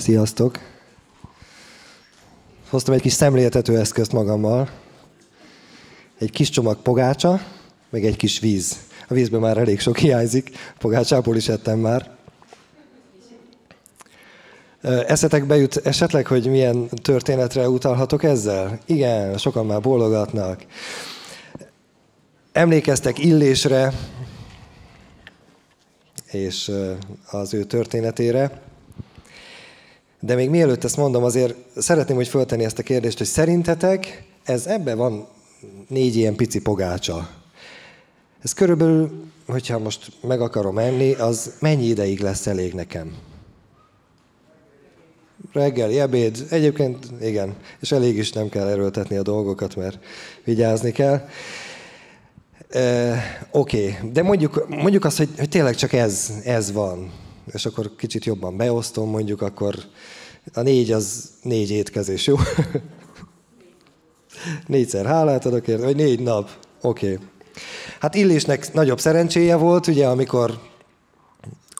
Sziasztok! Hoztam egy kis szemléltető eszközt magammal. Egy kis csomag pogácsa, meg egy kis víz. A vízben már elég sok hiányzik, pogácsából is ettem már. Eszetek bejut, esetleg, hogy milyen történetre utalhatok ezzel? Igen, sokan már bólogatnak. Emlékeztek Illésre és az ő történetére. De még mielőtt ezt mondom, azért szeretném, hogy föltenni ezt a kérdést, hogy szerintetek ez ebbe van négy ilyen pici pogácsa. Ez körülbelül, hogyha most meg akarom enni, az mennyi ideig lesz elég nekem? Reggel, ebéd, egyébként igen, és elég is nem kell erőltetni a dolgokat, mert vigyázni kell. E, Oké, okay. de mondjuk, mondjuk azt, hogy, hogy tényleg csak ez, ez van és akkor kicsit jobban beosztom, mondjuk akkor a négy az négy étkezés, jó? Négyszer hálát adok érte, vagy négy nap. Oké. Okay. Hát Illésnek nagyobb szerencséje volt, ugye, amikor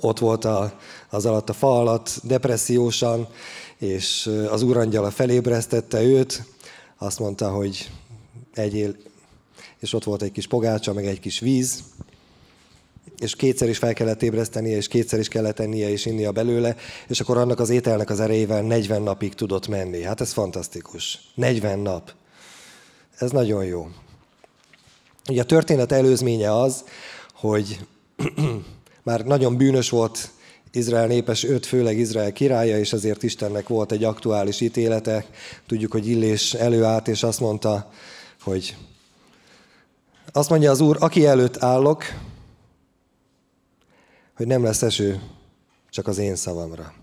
ott volt a, az alatt a fa alatt, depressziósan, és az úrangyala felébresztette őt, azt mondta, hogy egyél, és ott volt egy kis pogácsa, meg egy kis víz, és kétszer is fel kellett ébresztenie, és kétszer is kellett ennie és innia belőle, és akkor annak az ételnek az erejével 40 napig tudott menni. Hát ez fantasztikus. 40 nap. Ez nagyon jó. Ugye a történet előzménye az, hogy már nagyon bűnös volt Izrael népes, öt, főleg Izrael királya, és ezért Istennek volt egy aktuális ítélete. Tudjuk, hogy Illés előállt, és azt mondta, hogy azt mondja az Úr, aki előtt állok, hogy nem lesz eső, csak az én szavamra.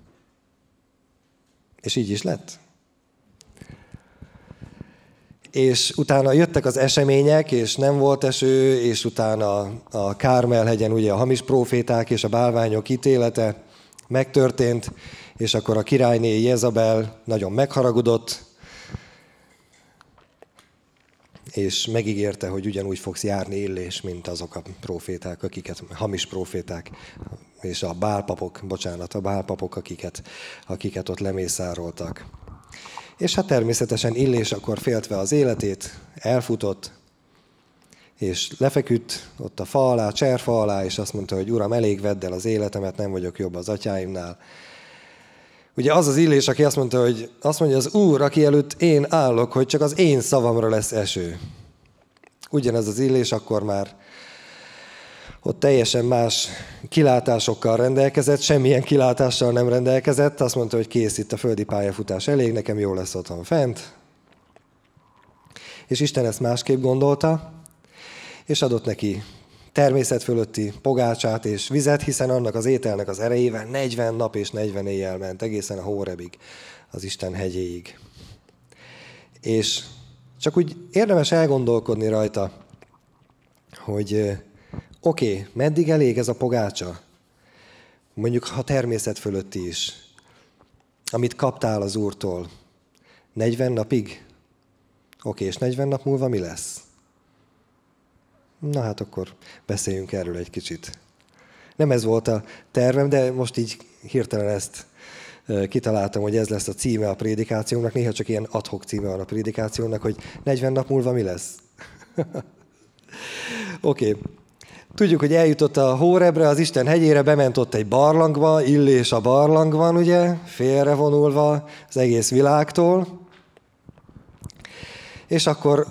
És így is lett. És utána jöttek az események, és nem volt eső, és utána a Kármelhegyen ugye a hamis proféták és a bálványok ítélete megtörtént, és akkor a királyné Jezabel nagyon megharagudott, és megígérte, hogy ugyanúgy fogsz járni illés, mint azok a proféták, akiket, hamis proféták, és a bálpapok, bocsánat, a bálpapok, akiket, akiket ott lemészároltak. És hát természetesen Illés akkor féltve az életét, elfutott, és lefeküdt ott a fa alá, cserfa alá, és azt mondta, hogy uram, elég vedd el az életemet, nem vagyok jobb az atyáimnál. Ugye az az Illés, aki azt mondta, hogy azt mondja az Úr, aki előtt én állok, hogy csak az én szavamra lesz eső. Ugyanez az Illés akkor már ott teljesen más kilátásokkal rendelkezett, semmilyen kilátással nem rendelkezett, azt mondta, hogy kész itt a földi pályafutás elég, nekem jó lesz otthon fent. És Isten ezt másképp gondolta, és adott neki természet fölötti pogácsát és vizet, hiszen annak az ételnek az erejével 40 nap és 40 éjjel ment, egészen a Hórebig, az Isten hegyéig. És csak úgy érdemes elgondolkodni rajta, hogy oké, okay, meddig elég ez a pogácsa? Mondjuk, ha természet fölötti is, amit kaptál az Úrtól, 40 napig? Oké, okay, és 40 nap múlva mi lesz? Na hát akkor beszéljünk erről egy kicsit. Nem ez volt a tervem, de most így hirtelen ezt kitaláltam, hogy ez lesz a címe a prédikációnak. Néha csak ilyen adhok címe van a prédikációnak, hogy 40 nap múlva mi lesz. Oké. okay. Tudjuk, hogy eljutott a Hórebre, az Isten hegyére, bement ott egy barlangba, illés a barlang van, ugye, félrevonulva az egész világtól. És akkor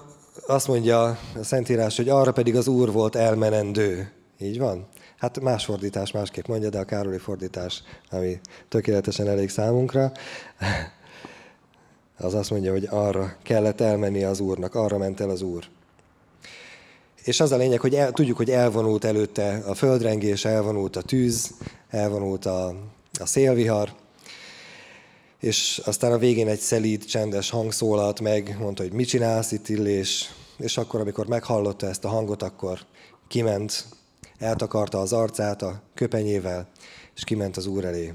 azt mondja a Szentírás, hogy arra pedig az Úr volt elmenendő. Így van? Hát más fordítás másképp mondja, de a Károli fordítás, ami tökéletesen elég számunkra, az azt mondja, hogy arra kellett elmenni az Úrnak, arra ment el az Úr. És az a lényeg, hogy el, tudjuk, hogy elvonult előtte a földrengés, elvonult a tűz, elvonult a, a szélvihar, és aztán a végén egy szelíd, csendes hang szólalt meg, mondta, hogy mit csinálsz itt Illés, és akkor, amikor meghallotta ezt a hangot, akkor kiment, eltakarta az arcát a köpenyével, és kiment az úr elé.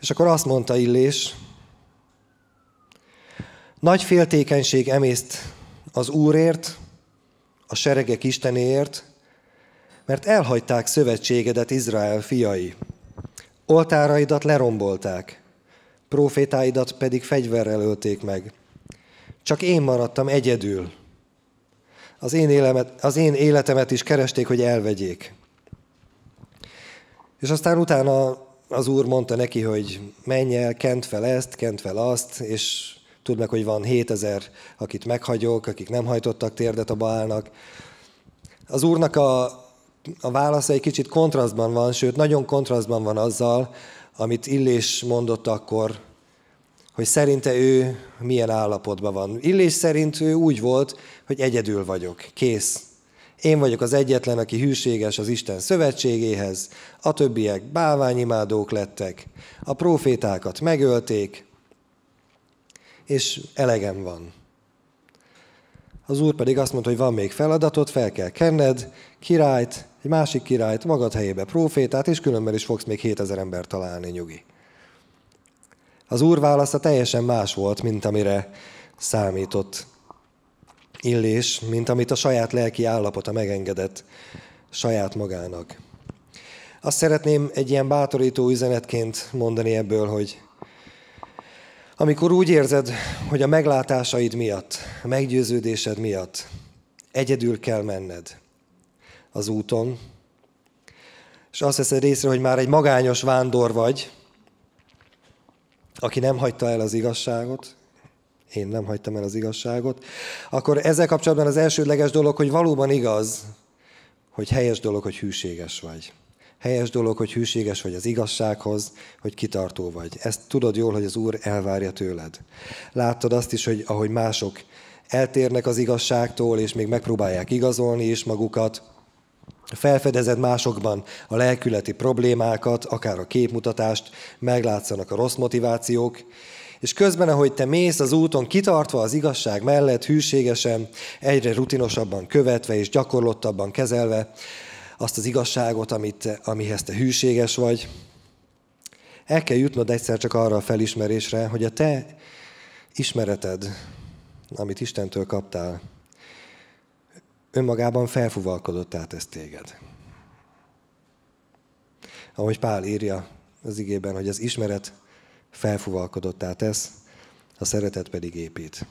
És akkor azt mondta Illés, nagy féltékenység emészt az Úrért, a seregek Istenéért, mert elhagyták szövetségedet Izrael fiai. Oltáraidat lerombolták, profétáidat pedig fegyverrel ölték meg. Csak én maradtam egyedül. Az én, élemet, az én életemet is keresték, hogy elvegyék. És aztán utána az úr mondta neki, hogy menj el, kent fel ezt, kent fel azt, és tudd meg, hogy van 7000, akit meghagyok, akik nem hajtottak térdet a Baálnak. Az úrnak a a válasz egy kicsit kontrasztban van, sőt, nagyon kontrasztban van azzal, amit Illés mondott akkor, hogy szerinte ő milyen állapotban van. Illés szerint ő úgy volt, hogy egyedül vagyok, kész. Én vagyok az egyetlen, aki hűséges az Isten szövetségéhez, a többiek báványimádók lettek, a profétákat megölték, és elegem van. Az úr pedig azt mondta, hogy van még feladatot, fel kell kenned, királyt, egy másik királyt, magad helyébe profétát, és különben is fogsz még 7000 ember találni, nyugi. Az úr válasza teljesen más volt, mint amire számított Illés, mint amit a saját lelki állapota megengedett saját magának. Azt szeretném egy ilyen bátorító üzenetként mondani ebből, hogy amikor úgy érzed, hogy a meglátásaid miatt, a meggyőződésed miatt egyedül kell menned, az úton, és azt veszed észre, hogy már egy magányos vándor vagy, aki nem hagyta el az igazságot, én nem hagytam el az igazságot, akkor ezzel kapcsolatban az elsődleges dolog, hogy valóban igaz, hogy helyes dolog, hogy hűséges vagy. Helyes dolog, hogy hűséges vagy az igazsághoz, hogy kitartó vagy. Ezt tudod jól, hogy az Úr elvárja tőled. Láttad azt is, hogy ahogy mások eltérnek az igazságtól, és még megpróbálják igazolni is magukat, Felfedezed másokban a lelkületi problémákat, akár a képmutatást, meglátszanak a rossz motivációk, és közben, ahogy te mész az úton, kitartva az igazság mellett, hűségesen, egyre rutinosabban követve és gyakorlottabban kezelve azt az igazságot, amit, amihez te hűséges vagy, el kell jutnod egyszer csak arra a felismerésre, hogy a te ismereted, amit Istentől kaptál, önmagában felfuvalkodott át ez téged. Ahogy Pál írja az igében, hogy az ismeret át ez, a szeretet pedig épít.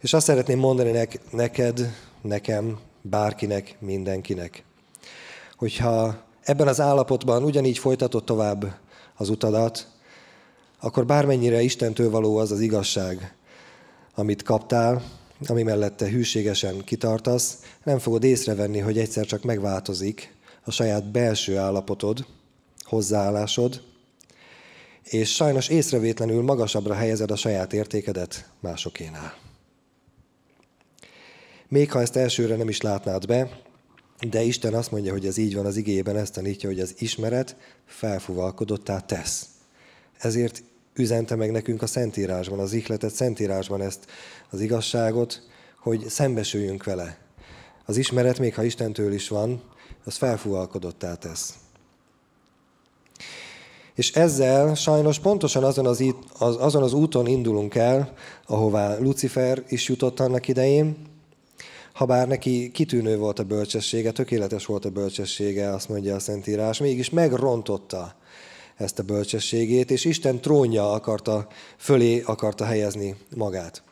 És azt szeretném mondani nek- neked, nekem, bárkinek, mindenkinek, hogyha ebben az állapotban ugyanígy folytatod tovább az utadat, akkor bármennyire Istentől való az az igazság, amit kaptál, ami mellette hűségesen kitartasz, nem fogod észrevenni, hogy egyszer csak megváltozik a saját belső állapotod, hozzáállásod, és sajnos észrevétlenül magasabbra helyezed a saját értékedet másokénál. Még ha ezt elsőre nem is látnád be, de Isten azt mondja, hogy ez így van az igében, ezt tanítja, hogy az ismeret felfuvalkodottá tesz. Ezért üzente meg nekünk a Szentírásban, az ihletet Szentírásban ezt az igazságot, hogy szembesüljünk vele. Az ismeret, még ha Istentől is van, az felfúvalkodottá tesz. És ezzel sajnos pontosan azon az, í- az, azon az úton indulunk el, ahová Lucifer is jutott annak idején, habár neki kitűnő volt a bölcsessége, tökéletes volt a bölcsessége, azt mondja a Szentírás, mégis megrontotta ezt a bölcsességét, és Isten trónja akarta, fölé akarta helyezni magát.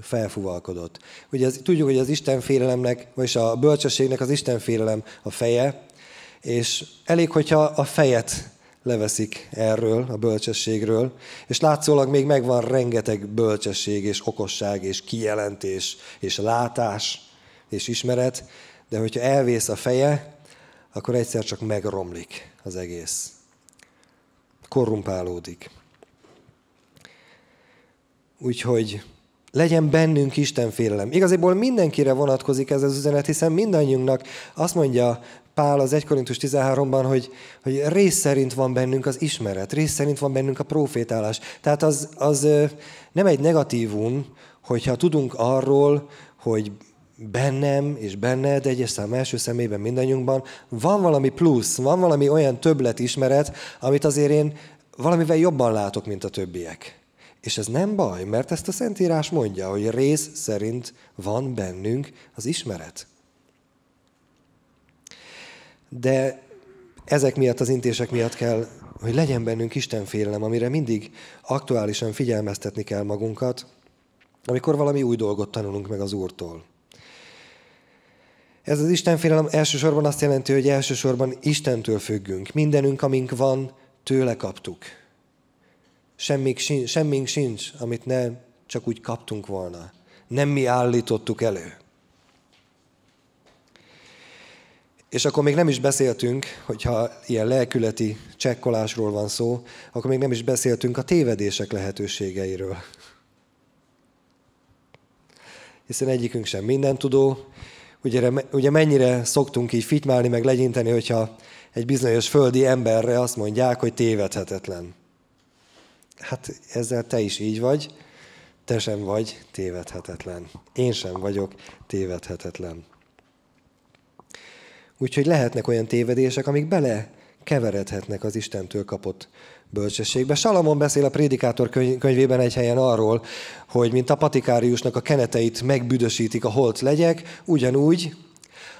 Felfúvalkodott. Ugye ez, tudjuk, hogy az Isten félelemnek, vagyis a bölcsességnek az Isten félelem a feje, és elég, hogyha a fejet leveszik erről, a bölcsességről, és látszólag még megvan rengeteg bölcsesség és okosság és kijelentés és látás és ismeret, de hogyha elvész a feje, akkor egyszer csak megromlik az egész korrumpálódik. Úgyhogy legyen bennünk Isten félelem. Igaziból mindenkire vonatkozik ez az üzenet, hiszen mindannyiunknak azt mondja Pál az 1 Korintus 13-ban, hogy, hogy rész szerint van bennünk az ismeret, rész szerint van bennünk a profétálás. Tehát az, az nem egy negatívum, hogyha tudunk arról, hogy bennem és benned, egyes szám első személyben mindannyiunkban van valami plusz, van valami olyan többlet ismeret, amit azért én valamivel jobban látok, mint a többiek. És ez nem baj, mert ezt a Szentírás mondja, hogy rész szerint van bennünk az ismeret. De ezek miatt, az intések miatt kell, hogy legyen bennünk Isten félelem, amire mindig aktuálisan figyelmeztetni kell magunkat, amikor valami új dolgot tanulunk meg az Úrtól. Ez az Istenfélelem elsősorban azt jelenti, hogy elsősorban Istentől függünk. Mindenünk, amink van, tőle kaptuk. Semmink sincs, semmink sincs, amit ne csak úgy kaptunk volna. Nem mi állítottuk elő. És akkor még nem is beszéltünk, hogyha ilyen lelkületi csekkolásról van szó, akkor még nem is beszéltünk a tévedések lehetőségeiről. Hiszen egyikünk sem mindentudó, ugye, ugye mennyire szoktunk így fitmálni, meg legyinteni, hogyha egy bizonyos földi emberre azt mondják, hogy tévedhetetlen. Hát ezzel te is így vagy, te sem vagy tévedhetetlen. Én sem vagyok tévedhetetlen. Úgyhogy lehetnek olyan tévedések, amik bele keveredhetnek az Istentől kapott bölcsességbe. Salamon beszél a Prédikátor könyvében egy helyen arról, hogy mint a patikáriusnak a keneteit megbüdösítik a holt legyek, ugyanúgy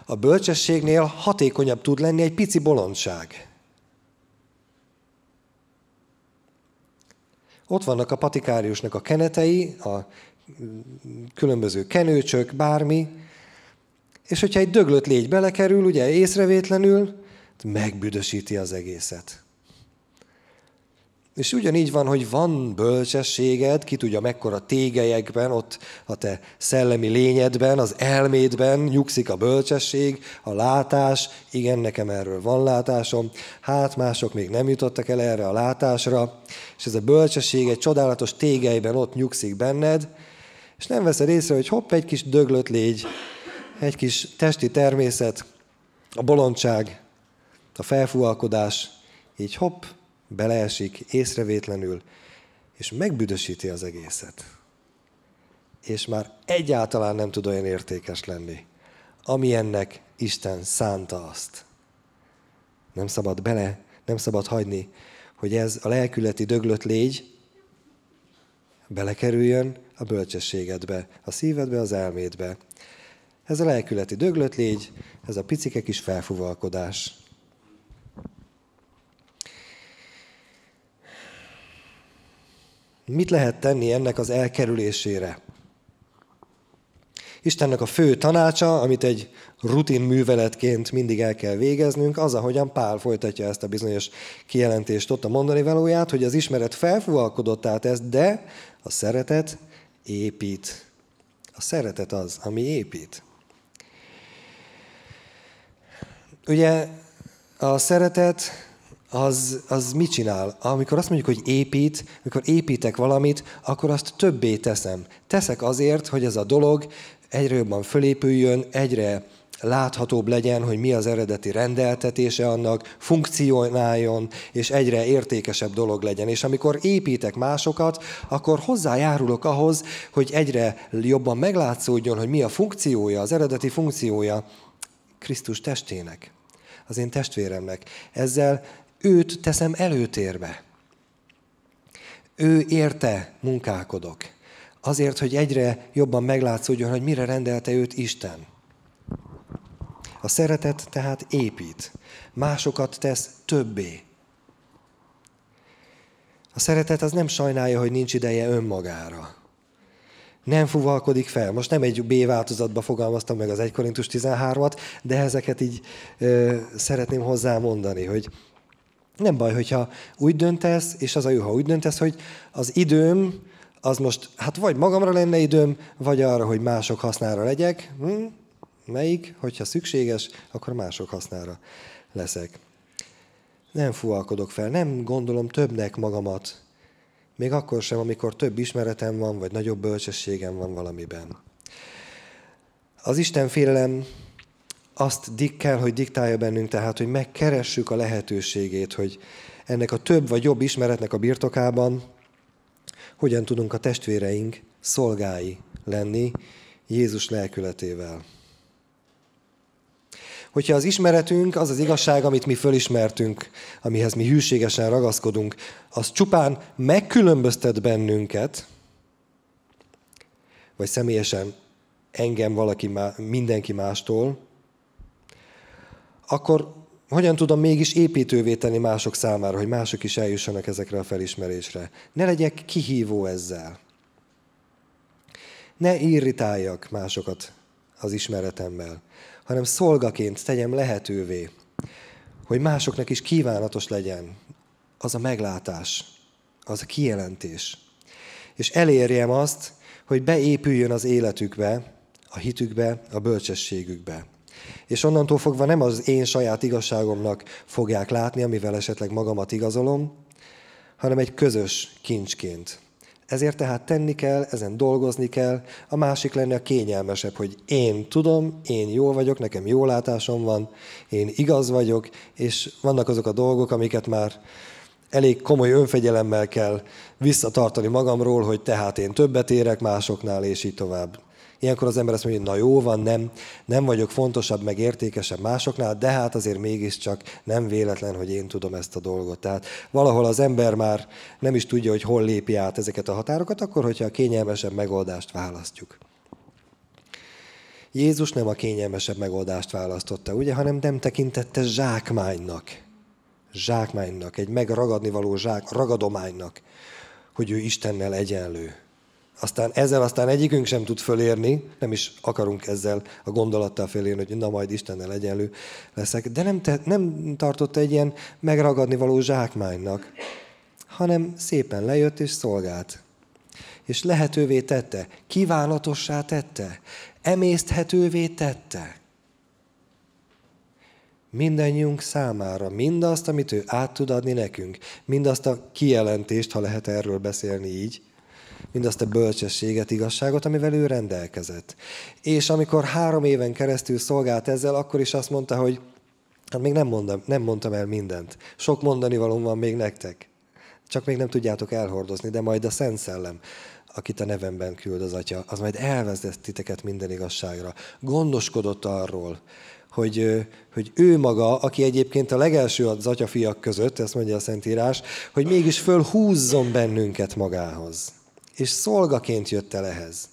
a bölcsességnél hatékonyabb tud lenni egy pici bolondság. Ott vannak a patikáriusnak a kenetei, a különböző kenőcsök, bármi, és hogyha egy döglött légy belekerül, ugye észrevétlenül, Hát megbüdösíti az egészet. És ugyanígy van, hogy van bölcsességed, ki tudja mekkora tégelyekben, ott a te szellemi lényedben, az elmédben nyugszik a bölcsesség, a látás. Igen, nekem erről van látásom. Hát mások még nem jutottak el erre a látásra. És ez a bölcsesség egy csodálatos tégelyben ott nyugszik benned, és nem veszed észre, hogy hopp, egy kis döglött légy, egy kis testi természet, a bolondság, a felfúalkodás így hopp, beleesik észrevétlenül, és megbüdösíti az egészet. És már egyáltalán nem tud olyan értékes lenni, ami ennek Isten szánta azt. Nem szabad bele, nem szabad hagyni, hogy ez a lelkületi döglött légy belekerüljön a bölcsességedbe, a szívedbe, az elmédbe. Ez a lelkületi döglött légy, ez a picike kis felfúvalkodás. Mit lehet tenni ennek az elkerülésére? Istennek a fő tanácsa, amit egy rutin műveletként mindig el kell végeznünk, az, ahogyan Pál folytatja ezt a bizonyos kijelentést ott a mondani valóját, hogy az ismeret felfúvalkodott át ezt, de a szeretet épít. A szeretet az, ami épít. Ugye a szeretet az, az mit csinál? Amikor azt mondjuk, hogy épít, amikor építek valamit, akkor azt többé teszem. Teszek azért, hogy ez a dolog egyre jobban fölépüljön, egyre láthatóbb legyen, hogy mi az eredeti rendeltetése annak, funkcionáljon, és egyre értékesebb dolog legyen. És amikor építek másokat, akkor hozzájárulok ahhoz, hogy egyre jobban meglátszódjon, hogy mi a funkciója, az eredeti funkciója Krisztus testének, az én testvéremnek. Ezzel őt teszem előtérbe. Ő érte munkálkodok. Azért, hogy egyre jobban meglátszódjon, hogy mire rendelte őt Isten. A szeretet tehát épít, másokat tesz többé. A szeretet az nem sajnálja, hogy nincs ideje önmagára. Nem fuvalkodik fel. Most nem egy B változatba fogalmaztam meg az 1 Korintus 13-at, de ezeket így ö, szeretném hozzámondani, hogy nem baj, hogyha úgy döntesz, és az a jó, ha úgy döntesz, hogy az időm, az most, hát vagy magamra lenne időm, vagy arra, hogy mások hasznára legyek. Hm? Melyik? Hogyha szükséges, akkor mások hasznára leszek. Nem fualkodok fel, nem gondolom többnek magamat. Még akkor sem, amikor több ismeretem van, vagy nagyobb bölcsességem van valamiben. Az Isten félelem azt dik kell, hogy diktálja bennünk, tehát, hogy megkeressük a lehetőségét, hogy ennek a több vagy jobb ismeretnek a birtokában hogyan tudunk a testvéreink szolgái lenni Jézus lelkületével. Hogyha az ismeretünk, az az igazság, amit mi fölismertünk, amihez mi hűségesen ragaszkodunk, az csupán megkülönböztet bennünket, vagy személyesen engem valaki, mindenki mástól, akkor hogyan tudom mégis építővé tenni mások számára, hogy mások is eljussanak ezekre a felismerésre. Ne legyek kihívó ezzel. Ne irritáljak másokat az ismeretemmel, hanem szolgaként tegyem lehetővé, hogy másoknak is kívánatos legyen az a meglátás, az a kijelentés. És elérjem azt, hogy beépüljön az életükbe, a hitükbe, a bölcsességükbe. És onnantól fogva nem az én saját igazságomnak fogják látni, amivel esetleg magamat igazolom, hanem egy közös kincsként. Ezért tehát tenni kell, ezen dolgozni kell, a másik lenne a kényelmesebb, hogy én tudom, én jól vagyok, nekem jó látásom van, én igaz vagyok, és vannak azok a dolgok, amiket már elég komoly önfegyelemmel kell visszatartani magamról, hogy tehát én többet érek másoknál, és így tovább. Ilyenkor az ember azt mondja, hogy na jó van, nem, nem vagyok fontosabb, meg értékesebb másoknál, de hát azért mégiscsak nem véletlen, hogy én tudom ezt a dolgot. Tehát valahol az ember már nem is tudja, hogy hol lépi át ezeket a határokat, akkor, hogyha a kényelmesebb megoldást választjuk. Jézus nem a kényelmesebb megoldást választotta, ugye, hanem nem tekintette zsákmánynak. Zsákmánynak, egy megragadni való zsák, ragadománynak, hogy ő Istennel egyenlő aztán ezzel aztán egyikünk sem tud fölérni, nem is akarunk ezzel a gondolattal fölérni, hogy na majd Istennel egyenlő leszek, de nem, te, nem tartott egy ilyen megragadni való zsákmánynak, hanem szépen lejött és szolgált. És lehetővé tette, kívánatossá tette, emészthetővé tette. Mindennyiunk számára mindazt, amit ő át tud adni nekünk, mindazt a kijelentést, ha lehet erről beszélni így, mindazt a bölcsességet, igazságot, amivel ő rendelkezett. És amikor három éven keresztül szolgált ezzel, akkor is azt mondta, hogy hát még nem, mondtam, nem mondtam el mindent. Sok mondani valóm van még nektek. Csak még nem tudjátok elhordozni, de majd a Szent Szellem akit a nevemben küld az Atya, az majd elvezet titeket minden igazságra. Gondoskodott arról, hogy, hogy ő maga, aki egyébként a legelső az atyafiak között, ezt mondja a Szentírás, hogy mégis fölhúzzon bennünket magához és szolgaként jött el ehhez.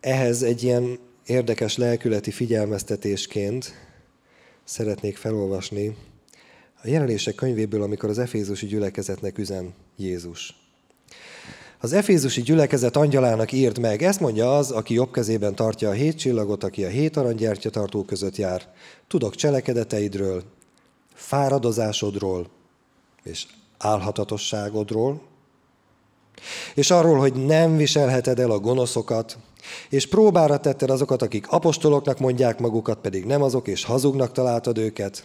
Ehhez egy ilyen érdekes lelkületi figyelmeztetésként szeretnék felolvasni a jelenések könyvéből, amikor az Efézusi gyülekezetnek üzen Jézus. Az efézusi gyülekezet angyalának írd meg, ezt mondja az, aki jobb kezében tartja a hét csillagot, aki a hét aranygyertya tartó között jár. Tudok cselekedeteidről, fáradozásodról és álhatatosságodról, és arról, hogy nem viselheted el a gonoszokat, és próbára tetted azokat, akik apostoloknak mondják magukat, pedig nem azok, és hazugnak találtad őket.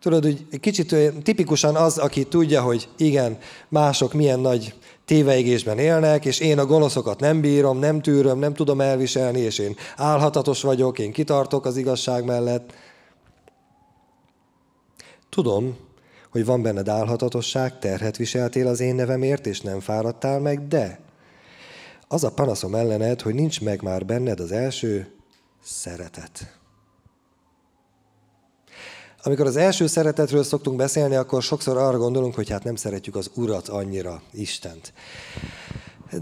Tudod, hogy kicsit tipikusan az, aki tudja, hogy igen, mások milyen nagy téveigésben élnek, és én a gonoszokat nem bírom, nem tűröm, nem tudom elviselni, és én álhatatos vagyok, én kitartok az igazság mellett. Tudom, hogy van benned álhatatosság, terhet viseltél az én nevemért, és nem fáradtál meg, de az a panaszom ellened, hogy nincs meg már benned az első szeretet. Amikor az első szeretetről szoktunk beszélni, akkor sokszor arra gondolunk, hogy hát nem szeretjük az Urat annyira, Istent.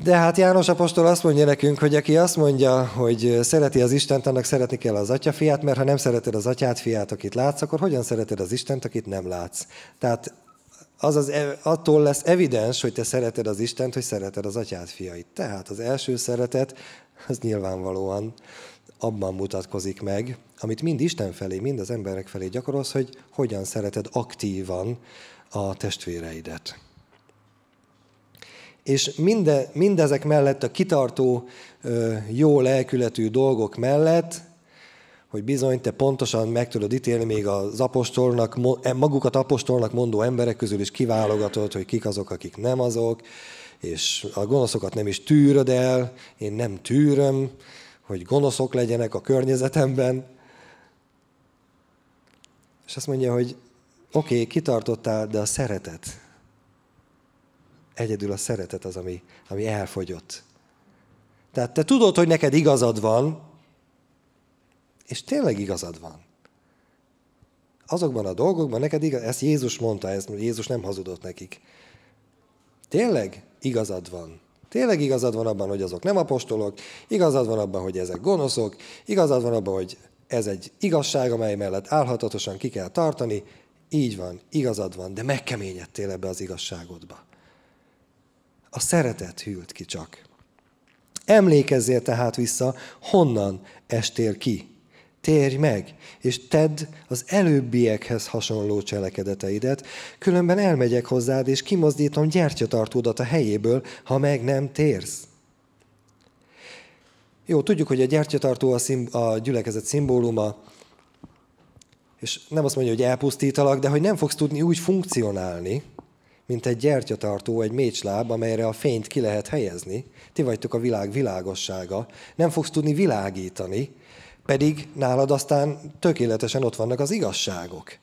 De hát János Apostol azt mondja nekünk, hogy aki azt mondja, hogy szereti az Istent, annak szeretni kell az atya fiát, mert ha nem szereted az atyát fiát, akit látsz, akkor hogyan szereted az Istent, akit nem látsz? Tehát az az, e- attól lesz evidens, hogy te szereted az Istent, hogy szereted az atyát fiait. Tehát az első szeretet, az nyilvánvalóan abban mutatkozik meg, amit mind Isten felé, mind az emberek felé gyakorolsz, hogy hogyan szereted aktívan a testvéreidet. És minde, mindezek mellett, a kitartó, jó lelkületű dolgok mellett, hogy bizony te pontosan meg tudod ítélni még az apostolnak, e, magukat apostolnak mondó emberek közül is kiválogatod, hogy kik azok, akik nem azok, és a gonoszokat nem is tűröd el, én nem tűröm, hogy gonoszok legyenek a környezetemben. És azt mondja, hogy oké, okay, kitartottál, de a szeretet, egyedül a szeretet az, ami, ami elfogyott. Tehát te tudod, hogy neked igazad van, és tényleg igazad van. Azokban a dolgokban neked igaz, ezt Jézus mondta, ezt Jézus nem hazudott nekik. Tényleg igazad van. Tényleg igazad van abban, hogy azok nem apostolok, igazad van abban, hogy ezek gonoszok, igazad van abban, hogy ez egy igazság, amely mellett álhatatosan ki kell tartani. Így van, igazad van, de megkeményedtél ebbe az igazságodba. A szeretet hűlt ki csak. Emlékezzél tehát vissza, honnan estél ki térj meg, és tedd az előbbiekhez hasonló cselekedeteidet, különben elmegyek hozzád, és kimozdítom gyertyatartódat a helyéből, ha meg nem térsz. Jó, tudjuk, hogy a gyertyatartó a, szim, a gyülekezet szimbóluma, és nem azt mondja, hogy elpusztítalak, de hogy nem fogsz tudni úgy funkcionálni, mint egy gyertyatartó, egy mécsláb, amelyre a fényt ki lehet helyezni. Ti vagytok a világ világossága. Nem fogsz tudni világítani, pedig nálad aztán tökéletesen ott vannak az igazságok.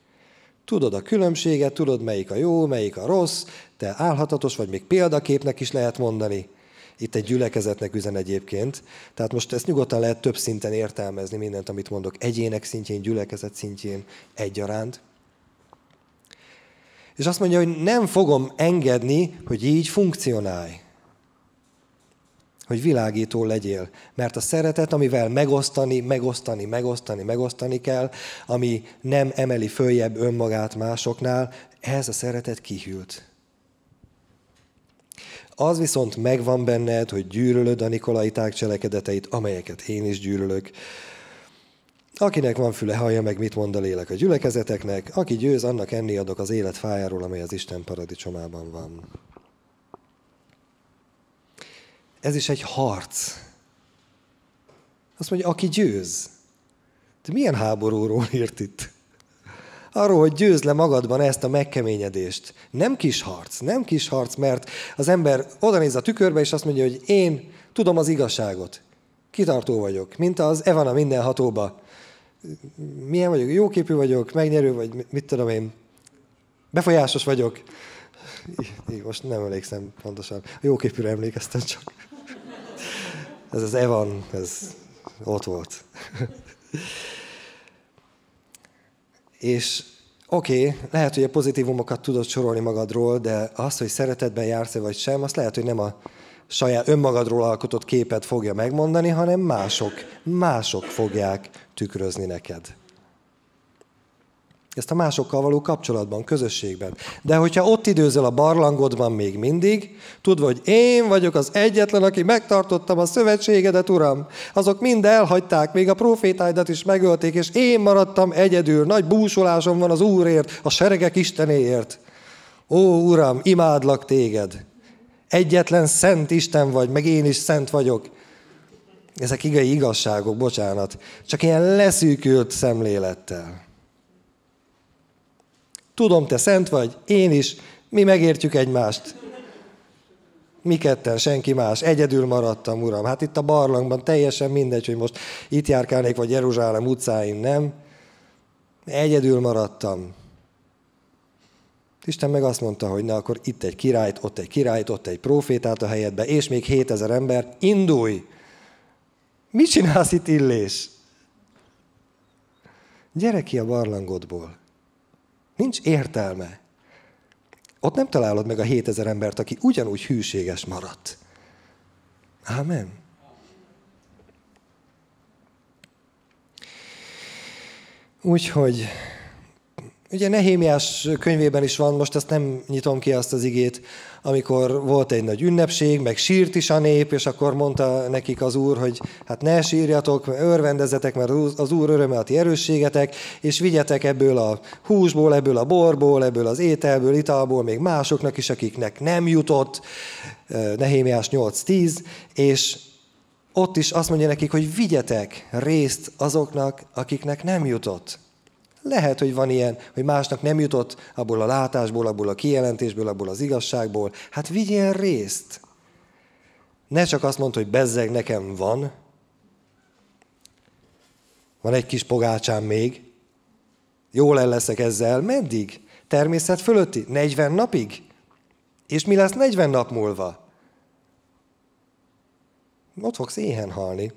Tudod a különbséget, tudod melyik a jó, melyik a rossz, te álhatatos vagy, még példaképnek is lehet mondani. Itt egy gyülekezetnek üzen egyébként. Tehát most ezt nyugodtan lehet több szinten értelmezni mindent, amit mondok. Egyének szintjén, gyülekezet szintjén egyaránt. És azt mondja, hogy nem fogom engedni, hogy így funkcionálj hogy világító legyél. Mert a szeretet, amivel megosztani, megosztani, megosztani, megosztani kell, ami nem emeli följebb önmagát másoknál, ehhez a szeretet kihűlt. Az viszont megvan benned, hogy gyűlölöd a nikolaiták cselekedeteit, amelyeket én is gyűlölök. Akinek van füle, hallja meg, mit mond a lélek a gyülekezeteknek. Aki győz, annak enni adok az élet fájáról, amely az Isten paradicsomában van ez is egy harc. Azt mondja, aki győz. De milyen háborúról írt itt? Arról, hogy győz le magadban ezt a megkeményedést. Nem kis harc, nem kis harc, mert az ember oda néz a tükörbe, és azt mondja, hogy én tudom az igazságot. Kitartó vagyok, mint az Evana mindenhatóba. Milyen vagyok? Jóképű vagyok, megnyerő vagy, mit tudom én. Befolyásos vagyok. Most nem emlékszem pontosan. A jóképűre emlékeztem csak. Ez az Evan, ez ott volt. És oké, okay, lehet, hogy a pozitívumokat tudod sorolni magadról, de azt, hogy szeretetben jársz-e vagy sem, azt lehet, hogy nem a saját önmagadról alkotott képet fogja megmondani, hanem mások, mások fogják tükrözni neked. Ezt a másokkal való kapcsolatban, közösségben. De hogyha ott időzel a barlangodban még mindig, tudva, hogy én vagyok az egyetlen, aki megtartottam a szövetségedet, Uram. Azok mind elhagyták, még a profétáidat is megölték, és én maradtam egyedül. Nagy búsolásom van az Úrért, a seregek Istenéért. Ó, Uram, imádlak téged. Egyetlen szent Isten vagy, meg én is szent vagyok. Ezek igai igazságok, bocsánat. Csak ilyen leszűkült szemlélettel. Tudom, te szent vagy, én is, mi megértjük egymást. Mi ketten, senki más. Egyedül maradtam, uram. Hát itt a barlangban teljesen mindegy, hogy most itt járkálnék, vagy Jeruzsálem utcáin, nem? Egyedül maradtam. Isten meg azt mondta, hogy na akkor itt egy királyt, ott egy királyt, ott egy profétát a helyedbe, és még 7000 ember, indulj! Mit csinálsz itt illés? Gyere ki a barlangodból! Nincs értelme. Ott nem találod meg a 7000 embert, aki ugyanúgy hűséges maradt. Ámen. Úgyhogy Ugye Nehémiás könyvében is van, most ezt nem nyitom ki azt az igét, amikor volt egy nagy ünnepség, meg sírt is a nép, és akkor mondta nekik az úr, hogy hát ne sírjatok, örvendezetek, mert az úr öröme a ti erősségetek, és vigyetek ebből a húsból, ebből a borból, ebből az ételből, italból, még másoknak is, akiknek nem jutott, eh, Nehémiás 8-10, és ott is azt mondja nekik, hogy vigyetek részt azoknak, akiknek nem jutott. Lehet, hogy van ilyen, hogy másnak nem jutott abból a látásból, abból a kijelentésből, abból az igazságból. Hát vigyél részt. Ne csak azt mondd, hogy bezzeg nekem van. Van egy kis pogácsám még. Jól el leszek ezzel. Meddig? Természet fölötti? 40 napig? És mi lesz 40 nap múlva? Ott fogsz éhen halni.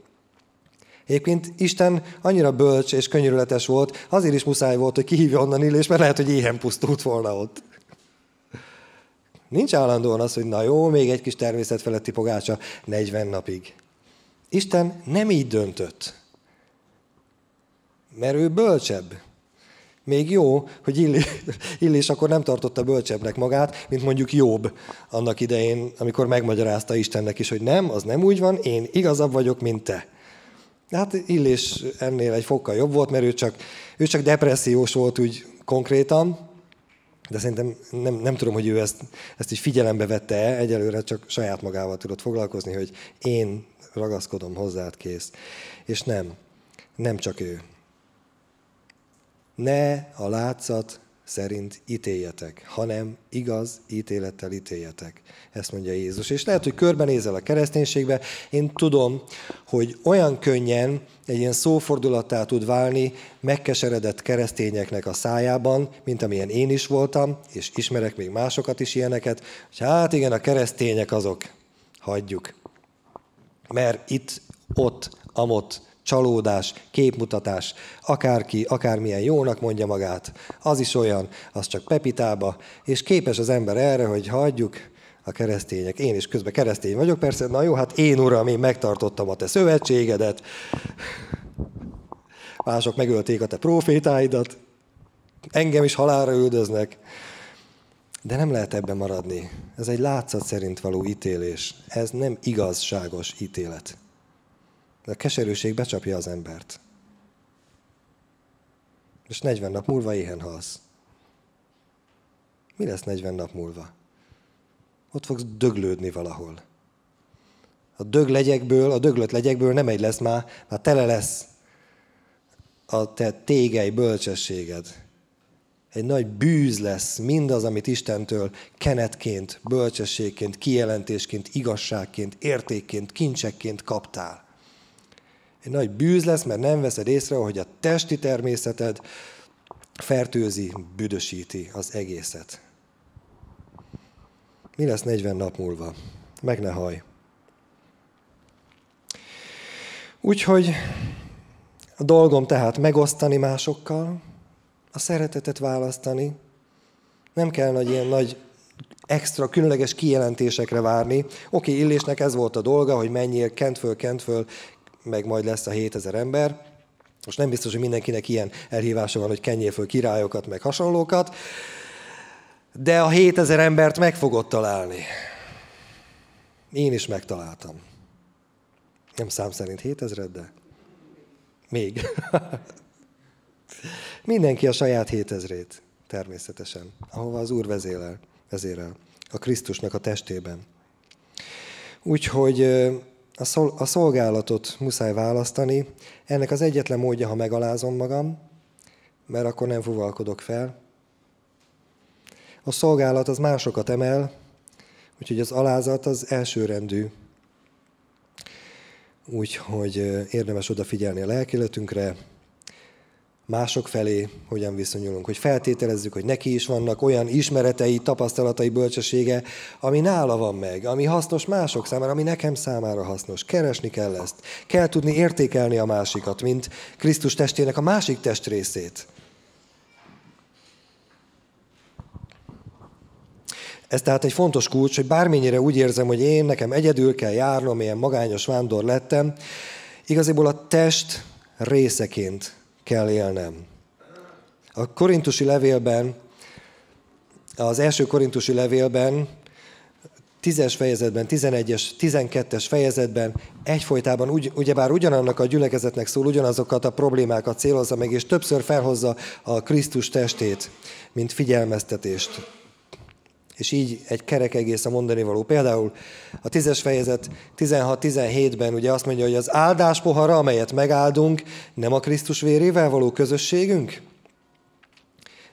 Egyébként Isten annyira bölcs és könyörületes volt, azért is muszáj volt, hogy kihívja onnan Illés, mert lehet, hogy éhen pusztult volna ott. Nincs állandóan az, hogy na jó, még egy kis természet feletti pogácsa 40 napig. Isten nem így döntött. Mert ő bölcsebb. Még jó, hogy Illés, Illés akkor nem tartotta bölcsebbnek magát, mint mondjuk Jobb annak idején, amikor megmagyarázta Istennek is, hogy nem, az nem úgy van, én igazabb vagyok, mint te hát Illés ennél egy fokkal jobb volt, mert ő csak, ő csak depressziós volt úgy konkrétan, de szerintem nem, nem tudom, hogy ő ezt, ezt így figyelembe vette-e, egyelőre csak saját magával tudott foglalkozni, hogy én ragaszkodom hozzád kész. És nem, nem csak ő. Ne a látszat szerint ítéljetek, hanem igaz ítélettel ítéljetek. Ezt mondja Jézus. És lehet, hogy körbenézel a kereszténységbe. Én tudom, hogy olyan könnyen egy ilyen szófordulattá tud válni megkeseredett keresztényeknek a szájában, mint amilyen én is voltam, és ismerek még másokat is ilyeneket, hogy hát igen, a keresztények azok, hagyjuk. Mert itt, ott, amott csalódás, képmutatás, akárki, akármilyen jónak mondja magát, az is olyan, az csak pepitába, és képes az ember erre, hogy hagyjuk a keresztények. Én is közben keresztény vagyok, persze, na jó, hát én uram, én megtartottam a te szövetségedet, mások megölték a te profétáidat, engem is halálra üldöznek. De nem lehet ebben maradni. Ez egy látszat szerint való ítélés. Ez nem igazságos ítélet. Ez a keserűség becsapja az embert. És 40 nap múlva éhen halsz. Mi lesz 40 nap múlva? Ott fogsz döglődni valahol. A dög legyekből, a döglött legyekből nem egy lesz már, már tele lesz a te tégei bölcsességed. Egy nagy bűz lesz mindaz, amit Istentől kenetként, bölcsességként, kijelentésként, igazságként, értékként, kincsekként kaptál. Egy nagy bűz lesz, mert nem veszed észre, hogy a testi természeted fertőzi, büdösíti az egészet. Mi lesz 40 nap múlva? Meg ne haj. Úgyhogy a dolgom tehát megosztani másokkal, a szeretetet választani. Nem kell nagy ilyen nagy extra, különleges kijelentésekre várni. Oké, okay, Illésnek ez volt a dolga, hogy menjél, kent föl, kent föl, meg majd lesz a 7000 ember. Most nem biztos, hogy mindenkinek ilyen elhívása van, hogy kenjél föl királyokat, meg hasonlókat, de a 7000 embert meg fogod találni. Én is megtaláltam. Nem szám szerint 7000 de még. Mindenki a saját 7000-ét, természetesen, ahova az Úr vezérel, vezérel a Krisztusnak a testében. Úgyhogy a, szol, a szolgálatot muszáj választani. Ennek az egyetlen módja, ha megalázom magam, mert akkor nem fuvalkodok fel. A szolgálat az másokat emel, úgyhogy az alázat az elsőrendű. Úgyhogy érdemes odafigyelni a lelkületünkre, mások felé hogyan viszonyulunk. Hogy feltételezzük, hogy neki is vannak olyan ismeretei, tapasztalatai, bölcsessége, ami nála van meg, ami hasznos mások számára, ami nekem számára hasznos. Keresni kell ezt. Kell tudni értékelni a másikat, mint Krisztus testének a másik testrészét. Ez tehát egy fontos kulcs, hogy bármennyire úgy érzem, hogy én, nekem egyedül kell járnom, ilyen magányos vándor lettem, igaziból a test részeként kell élnem. A korintusi levélben, az első korintusi levélben, 10-es fejezetben, 11-es, 12-es fejezetben egyfolytában, ugy, ugyebár ugyanannak a gyülekezetnek szól, ugyanazokat a problémákat célozza meg, és többször felhozza a Krisztus testét, mint figyelmeztetést. És így egy kerek egész a mondani való. Például a tízes fejezet 16-17-ben ugye azt mondja, hogy az áldás pohara, amelyet megáldunk, nem a Krisztus vérével való közösségünk?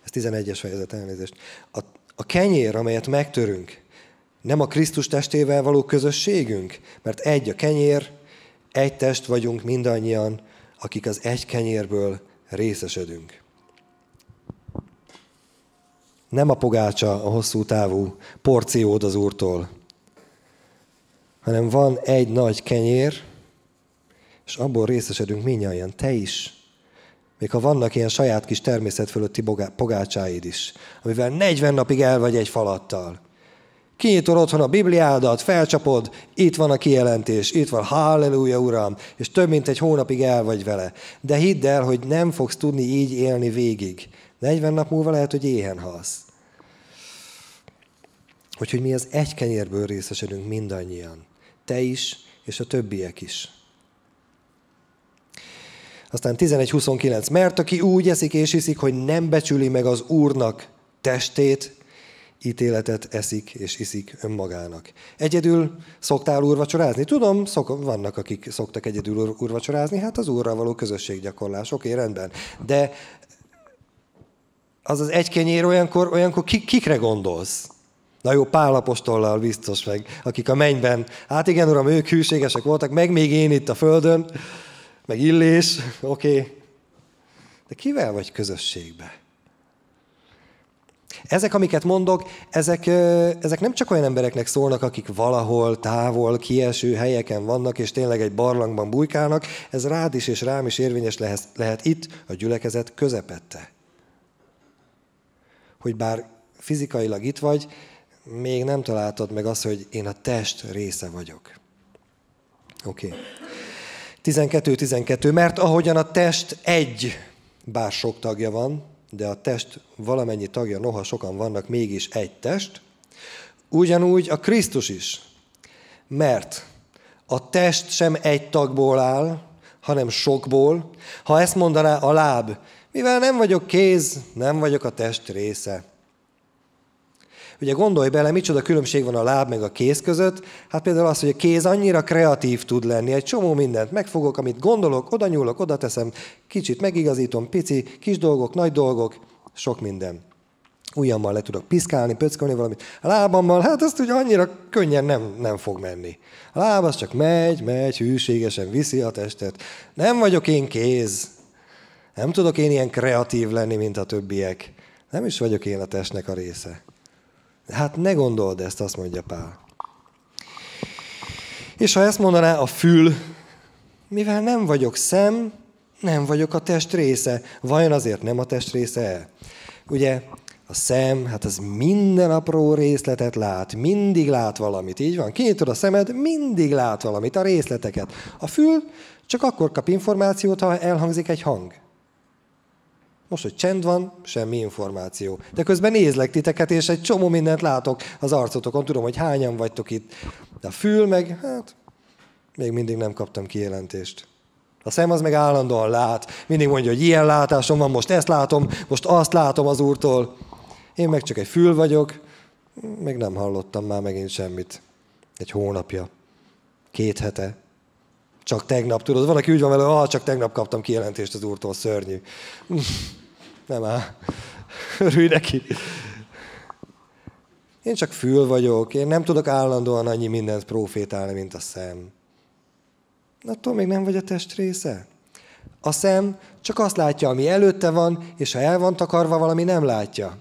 Ez 11-es fejezet, elnézést. A, a kenyér, amelyet megtörünk, nem a Krisztus testével való közösségünk? Mert egy a kenyér, egy test vagyunk mindannyian, akik az egy kenyérből részesedünk. Nem a pogácsa a hosszú távú porciód az Úrtól, hanem van egy nagy kenyér, és abból részesedünk minnyáján, te is. Még ha vannak ilyen saját kis természet fölötti pogácsáid is, amivel 40 napig el vagy egy falattal. Kinyitod otthon a Bibliádat, felcsapod, itt van a kijelentés, itt van halleluja, Uram, és több mint egy hónapig el vagy vele. De hidd el, hogy nem fogsz tudni így élni végig. 40 nap múlva lehet, hogy éhen halsz. Hogy, hogy mi az egy kenyérből részesedünk mindannyian. Te is, és a többiek is. Aztán 11.29. Mert aki úgy eszik és iszik, hogy nem becsüli meg az Úrnak testét, ítéletet eszik és iszik önmagának. Egyedül szoktál úrvacsorázni? Tudom, szok, vannak, akik szoktak egyedül úrvacsorázni, hát az úrral való közösséggyakorlás, oké, okay, rendben. De az az egy kenyér olyankor, olyankor ki, kikre gondolsz? Na jó, pálapostollal biztos meg, akik a mennyben, hát igen, uram, ők hűségesek voltak, meg még én itt a földön, meg illés, oké. Okay. De kivel vagy közösségbe? Ezek, amiket mondok, ezek, ezek nem csak olyan embereknek szólnak, akik valahol távol, kieső helyeken vannak, és tényleg egy barlangban bujkálnak, ez rád is és rám is érvényes lehet, lehet itt, a gyülekezet közepette hogy bár fizikailag itt vagy, még nem találtad meg azt, hogy én a test része vagyok. Oké. Okay. 12-12. Mert ahogyan a test egy, bár sok tagja van, de a test valamennyi tagja, noha sokan vannak, mégis egy test, ugyanúgy a Krisztus is. Mert a test sem egy tagból áll, hanem sokból. Ha ezt mondaná a láb, mivel nem vagyok kéz, nem vagyok a test része. Ugye gondolj bele, micsoda különbség van a láb meg a kéz között. Hát például az, hogy a kéz annyira kreatív tud lenni, egy csomó mindent megfogok, amit gondolok, oda nyúlok, oda teszem, kicsit megigazítom, pici, kis dolgok, nagy dolgok, sok minden. Ujjammal le tudok piszkálni, pöckölni valamit. A lábammal, hát azt ugye annyira könnyen nem, nem fog menni. A láb az csak megy, megy, hűségesen viszi a testet. Nem vagyok én kéz, nem tudok én ilyen kreatív lenni, mint a többiek. Nem is vagyok én a testnek a része. Hát ne gondold ezt, azt mondja Pál. És ha ezt mondaná a fül, mivel nem vagyok szem, nem vagyok a test része. Vajon azért nem a test része -e? Ugye a szem, hát az minden apró részletet lát, mindig lát valamit, így van? Kinyitod a szemed, mindig lát valamit, a részleteket. A fül csak akkor kap információt, ha elhangzik egy hang. Most, hogy csend van, semmi információ. De közben nézlek titeket, és egy csomó mindent látok az arcotokon. Tudom, hogy hányan vagytok itt. De a fül meg, hát, még mindig nem kaptam kijelentést. A szem az meg állandóan lát. Mindig mondja, hogy ilyen látásom van, most ezt látom, most azt látom az úrtól. Én meg csak egy fül vagyok, még nem hallottam már megint semmit. Egy hónapja, két hete, csak tegnap, tudod, van, aki úgy van vele, ah, csak tegnap kaptam kijelentést az úrtól, szörnyű. Nem áll. Örülj neki. Én csak fül vagyok, én nem tudok állandóan annyi mindent profétálni, mint a szem. Attól még nem vagy a test része. A szem csak azt látja, ami előtte van, és ha el van takarva, valami nem látja.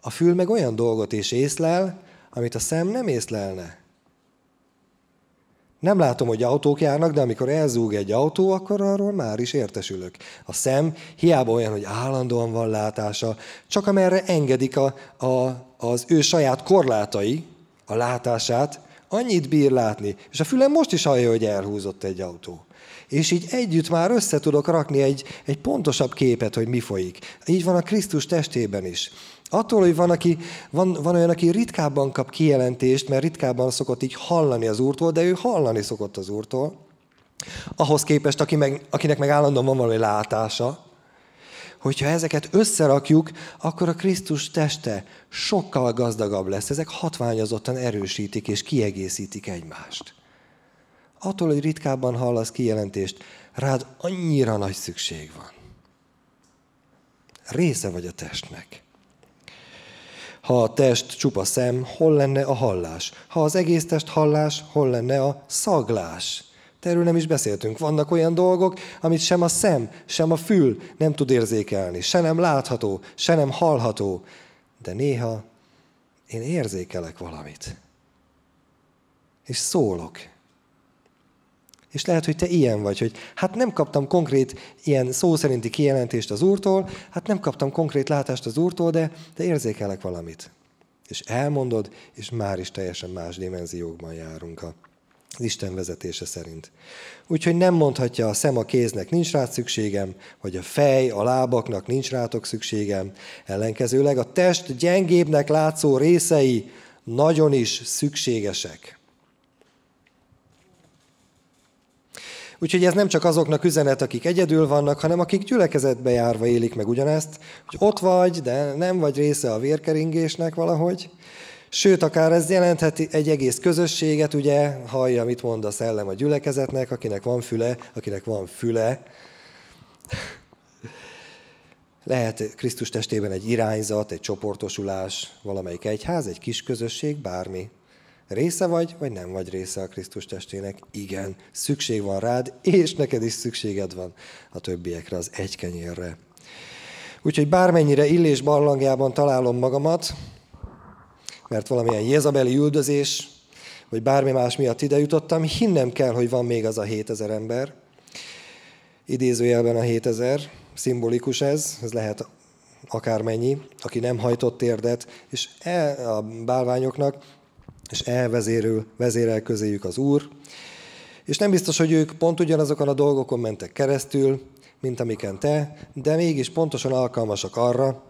A fül meg olyan dolgot is észlel, amit a szem nem észlelne. Nem látom, hogy autók járnak, de amikor elzúg egy autó, akkor arról már is értesülök. A szem hiába olyan, hogy állandóan van látása, csak amerre engedik a, a, az ő saját korlátai a látását, annyit bír látni. És a fülem most is hallja, hogy elhúzott egy autó. És így együtt már össze tudok rakni egy, egy pontosabb képet, hogy mi folyik. Így van a Krisztus testében is. Attól, hogy van, aki, van, van olyan, aki ritkábban kap kijelentést, mert ritkábban szokott így hallani az úrtól, de ő hallani szokott az úrtól. Ahhoz képest, aki meg, akinek meg állandóan van valami látása, hogyha ezeket összerakjuk, akkor a Krisztus teste sokkal gazdagabb lesz. Ezek hatványozottan erősítik és kiegészítik egymást. Attól, hogy ritkábban hallasz kijelentést, rád annyira nagy szükség van. Része vagy a testnek. Ha a test csupa szem, hol lenne a hallás? Ha az egész test hallás, hol lenne a szaglás? De erről nem is beszéltünk. Vannak olyan dolgok, amit sem a szem, sem a fül nem tud érzékelni, se nem látható, se nem hallható. De néha én érzékelek valamit. És szólok és lehet, hogy te ilyen vagy, hogy hát nem kaptam konkrét ilyen szó szerinti kijelentést az úrtól, hát nem kaptam konkrét látást az úrtól, de, de érzékelek valamit. És elmondod, és már is teljesen más dimenziókban járunk a az Isten vezetése szerint. Úgyhogy nem mondhatja a szem a kéznek nincs rá szükségem, vagy a fej a lábaknak nincs rátok szükségem. Ellenkezőleg a test gyengébbnek látszó részei nagyon is szükségesek. Úgyhogy ez nem csak azoknak üzenet, akik egyedül vannak, hanem akik gyülekezetbe járva élik meg ugyanezt, hogy ott vagy, de nem vagy része a vérkeringésnek valahogy. Sőt, akár ez jelentheti egy egész közösséget, ugye hallja, mit mond a szellem a gyülekezetnek, akinek van füle, akinek van füle. Lehet Krisztus testében egy irányzat, egy csoportosulás, valamelyik egyház, egy kis közösség, bármi. Része vagy, vagy nem vagy része a Krisztus testének? Igen, szükség van rád, és neked is szükséged van a többiekre, az egy kenyérre. Úgyhogy bármennyire illés barlangjában találom magamat, mert valamilyen Jézabeli üldözés, vagy bármi más miatt ide jutottam, hinnem kell, hogy van még az a 7000 ember. Idézőjelben a 7000, szimbolikus ez, ez lehet akármennyi, aki nem hajtott érdet, és e, a bálványoknak és elvezérül, vezérel közéjük az Úr, és nem biztos, hogy ők pont ugyanazokon a dolgokon mentek keresztül, mint amiken te, de mégis pontosan alkalmasak arra,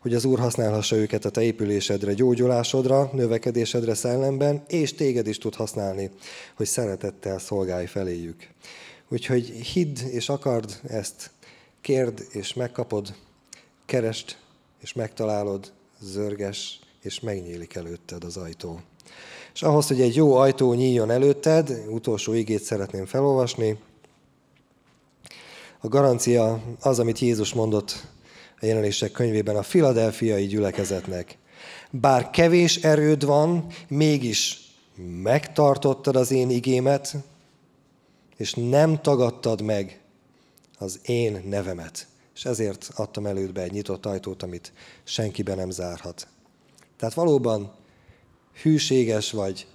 hogy az Úr használhassa őket a te épülésedre, gyógyulásodra, növekedésedre szellemben, és téged is tud használni, hogy szeretettel szolgálj feléjük. Úgyhogy hidd és akard ezt, kérd és megkapod, kerest és megtalálod, zörges és megnyílik előtted az ajtó. És ahhoz, hogy egy jó ajtó nyíljon előtted, utolsó igét szeretném felolvasni. A garancia az, amit Jézus mondott a jelenések könyvében a filadelfiai gyülekezetnek. Bár kevés erőd van, mégis megtartottad az én igémet, és nem tagadtad meg az én nevemet. És ezért adtam be egy nyitott ajtót, amit senkiben nem zárhat. Tehát valóban hűséges vagy,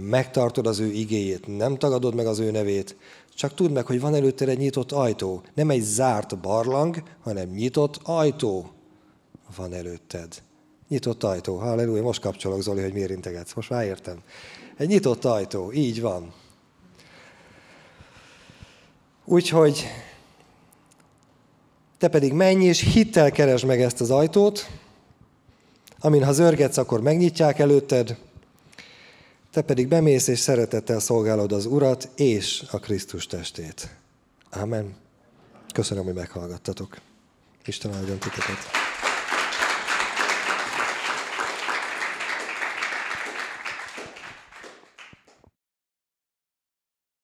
megtartod az ő igéjét, nem tagadod meg az ő nevét, csak tudd meg, hogy van előtted egy nyitott ajtó. Nem egy zárt barlang, hanem nyitott ajtó van előtted. Nyitott ajtó. Halleluja, most kapcsolok, Zoli, hogy miért integetsz. Most már értem. Egy nyitott ajtó, így van. Úgyhogy te pedig menj és hittel keresd meg ezt az ajtót, amin ha zörgetsz, akkor megnyitják előtted, te pedig bemész és szeretettel szolgálod az Urat és a Krisztus testét. Amen. Köszönöm, hogy meghallgattatok. Isten áldjon titeket.